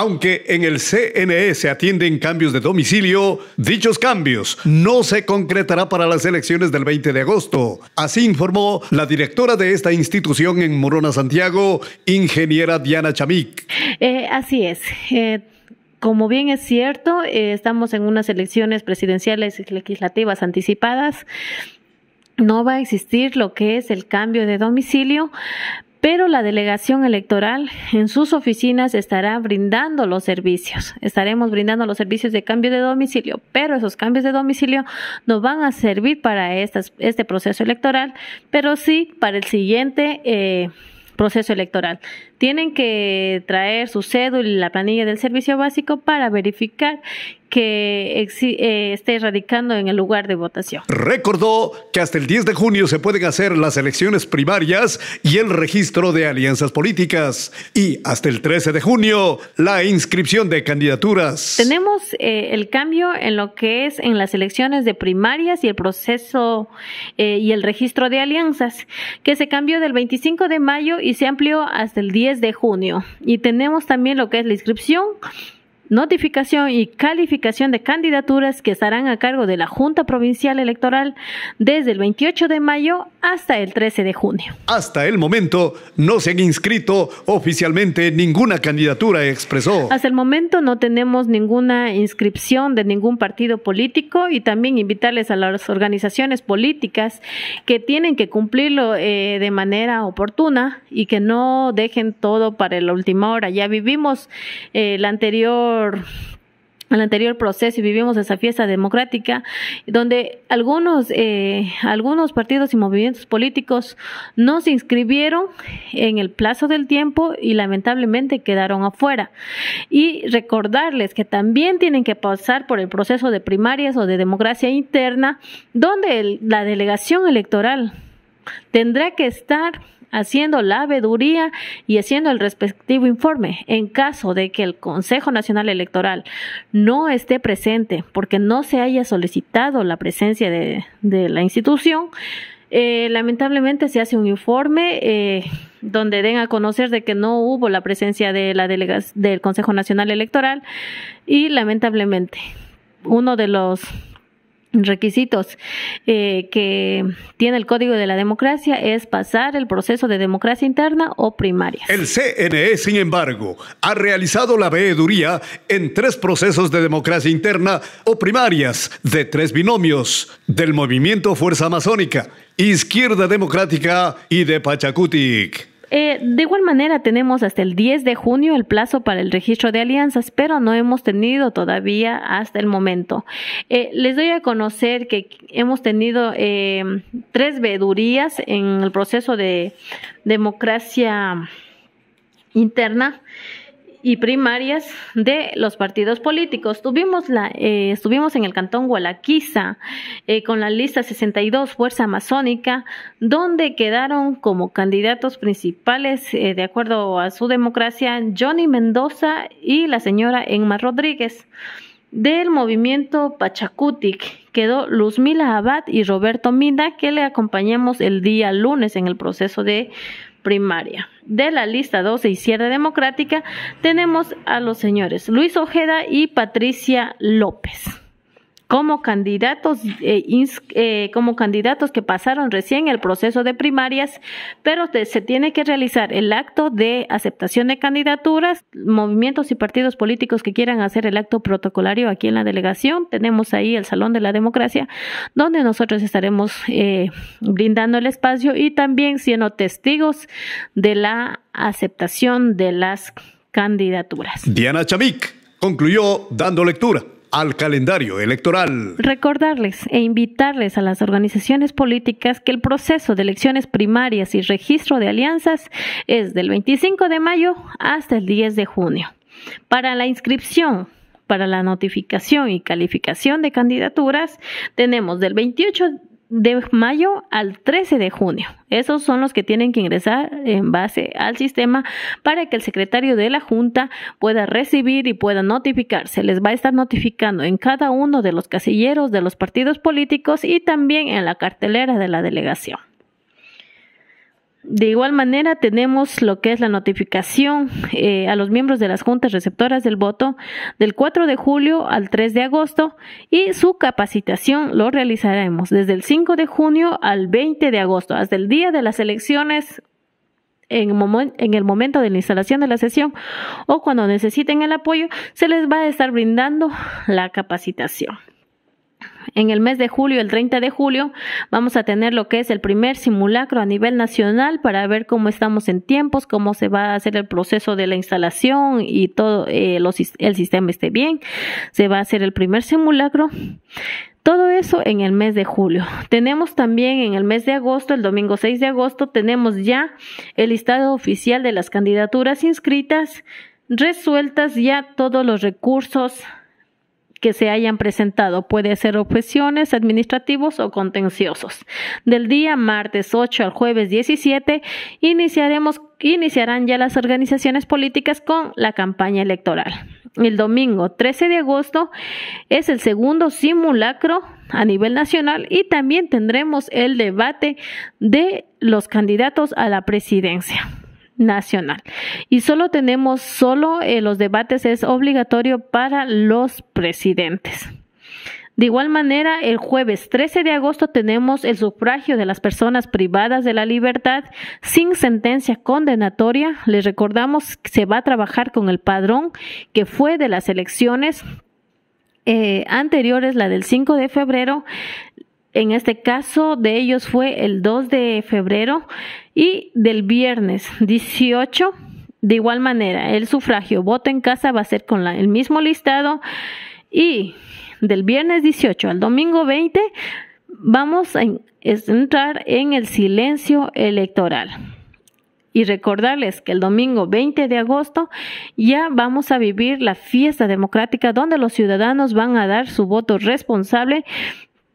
Aunque en el CNE se atienden cambios de domicilio, dichos cambios no se concretará para las elecciones del 20 de agosto. Así informó la directora de esta institución en Morona, Santiago, ingeniera Diana Chamic. Eh, así es. Eh, como bien es cierto, eh, estamos en unas elecciones presidenciales y legislativas anticipadas. No va a existir lo que es el cambio de domicilio, pero la delegación electoral en sus oficinas estará brindando los servicios. Estaremos brindando los servicios de cambio de domicilio, pero esos cambios de domicilio no van a servir para este proceso electoral, pero sí para el siguiente. Eh, proceso electoral. Tienen que traer su cédula y la planilla del servicio básico para verificar que eh, esté radicando en el lugar de votación. Recordó que hasta el 10 de junio se pueden hacer las elecciones primarias y el registro de alianzas políticas y hasta el 13 de junio la inscripción de candidaturas. Tenemos eh, el cambio en lo que es en las elecciones de primarias y el proceso eh, y el registro de alianzas, que se cambió del 25 de mayo y se amplió hasta el 10 de junio. Y tenemos también lo que es la inscripción notificación y calificación de candidaturas que estarán a cargo de la Junta Provincial Electoral desde el 28 de mayo hasta el 13 de junio. Hasta el momento no se han inscrito oficialmente ninguna candidatura, expresó. Hasta el momento no tenemos ninguna inscripción de ningún partido político y también invitarles a las organizaciones políticas que tienen que cumplirlo eh, de manera oportuna y que no dejen todo para la última hora. Ya vivimos eh, la anterior anterior proceso y vivimos esa fiesta democrática donde algunos eh, algunos partidos y movimientos políticos no se inscribieron en el plazo del tiempo y lamentablemente quedaron afuera y recordarles que también tienen que pasar por el proceso de primarias o de democracia interna donde la delegación electoral tendrá que estar haciendo la veduría y haciendo el respectivo informe. En caso de que el Consejo Nacional Electoral no esté presente porque no se haya solicitado la presencia de, la institución, eh, lamentablemente se hace un informe eh, donde den a conocer de que no hubo la presencia de la del Consejo Nacional Electoral y lamentablemente uno de los requisitos eh, que tiene el Código de la Democracia es pasar el proceso de democracia interna o primaria. El CNE, sin embargo, ha realizado la veeduría en tres procesos de democracia interna o primarias de tres binomios del movimiento Fuerza Amazónica, Izquierda Democrática y de Pachacutic. Eh, de igual manera, tenemos hasta el 10 de junio el plazo para el registro de alianzas, pero no hemos tenido todavía hasta el momento. Eh, les doy a conocer que hemos tenido eh, tres vedurías en el proceso de democracia interna y primarias de los partidos políticos. Tuvimos la, eh, estuvimos en el cantón Gualaquiza eh, con la lista 62 Fuerza Amazónica, donde quedaron como candidatos principales, eh, de acuerdo a su democracia, Johnny Mendoza y la señora Emma Rodríguez. Del movimiento Pachacutic quedó Luzmila Abad y Roberto Minda que le acompañamos el día lunes en el proceso de primaria. De la lista 12 Izquierda Democrática tenemos a los señores Luis Ojeda y Patricia López como candidatos, eh, eh, como candidatos que pasaron recién el proceso de primarias, pero se tiene que realizar el acto de aceptación de candidaturas. Movimientos y partidos políticos que quieran hacer el acto protocolario aquí en la delegación, tenemos ahí el Salón de la Democracia, donde nosotros estaremos eh, brindando el espacio y también siendo testigos de la aceptación de las candidaturas. Diana Chavik concluyó dando lectura al calendario electoral. Recordarles e invitarles a las organizaciones políticas que el proceso de elecciones primarias y registro de alianzas es del 25 de mayo hasta el 10 de junio. Para la inscripción para la notificación y calificación de candidaturas tenemos del 28 de mayo al 13 de junio. Esos son los que tienen que ingresar en base al sistema para que el secretario de la Junta pueda recibir y pueda notificarse. Les va a estar notificando en cada uno de los casilleros de los partidos políticos y también en la cartelera de la delegación. De igual manera, tenemos lo que es la notificación eh, a los miembros de las juntas receptoras del voto del 4 de julio al 3 de agosto y su capacitación lo realizaremos desde el 5 de junio al 20 de agosto, hasta el día de las elecciones en, el momento de la instalación de la sesión o cuando necesiten el apoyo, se les va a estar brindando la capacitación en el mes de julio, el 30 de julio, vamos a tener lo que es el primer simulacro a nivel nacional para ver cómo estamos en tiempos, cómo se va a hacer el proceso de la instalación y todo eh, el sistema esté bien. Se va a hacer el primer simulacro. Todo eso en el mes de julio. Tenemos también en el mes de agosto, el domingo 6 de agosto, tenemos ya el listado oficial de las candidaturas inscritas, resueltas ya todos los recursos que se hayan presentado. Puede ser objeciones, administrativos o contenciosos. Del día martes 8 al jueves 17 iniciarán ya las organizaciones políticas con la campaña electoral. El domingo 13 de agosto es el segundo simulacro a nivel nacional y también tendremos el debate de los candidatos a la presidencia nacional. Y solo tenemos, solo eh, los debates es obligatorio para los presidentes. De igual manera, el jueves 13 de agosto tenemos el sufragio de las personas privadas de la libertad sin sentencia condenatoria. Les recordamos que se va a trabajar con el padrón que fue de las elecciones eh, anteriores, la del 5 de febrero, en este caso de ellos fue el 2 de febrero y del viernes 18. De igual manera, el sufragio voto en casa va a ser con el mismo listado y del viernes 18 al domingo 20 vamos a entrar en el silencio electoral. Y recordarles que el domingo 20 de agosto ya vamos a vivir la fiesta democrática donde los ciudadanos van a dar su voto responsable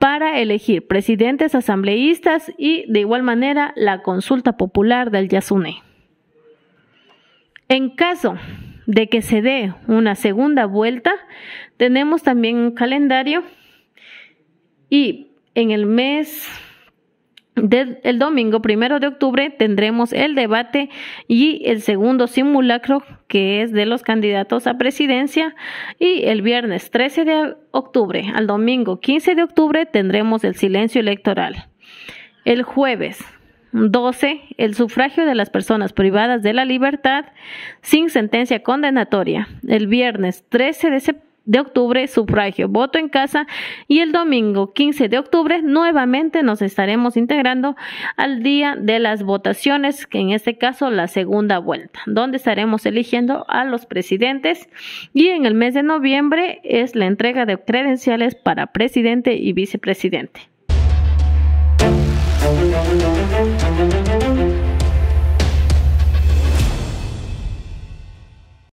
para elegir presidentes asambleístas y, de igual manera, la consulta popular del Yasune. En caso de que se dé una segunda vuelta, tenemos también un calendario y en el mes el domingo primero de octubre tendremos el debate y el segundo simulacro que es de los candidatos a presidencia y el viernes 13 de octubre al domingo 15 de octubre tendremos el silencio electoral. El jueves 12 el sufragio de las personas privadas de la libertad sin sentencia condenatoria. El viernes 13 de septiembre de octubre sufragio, voto en casa y el domingo 15 de octubre nuevamente nos estaremos integrando al día de las votaciones, que en este caso la segunda vuelta, donde estaremos eligiendo a los presidentes y en el mes de noviembre es la entrega de credenciales para presidente y vicepresidente.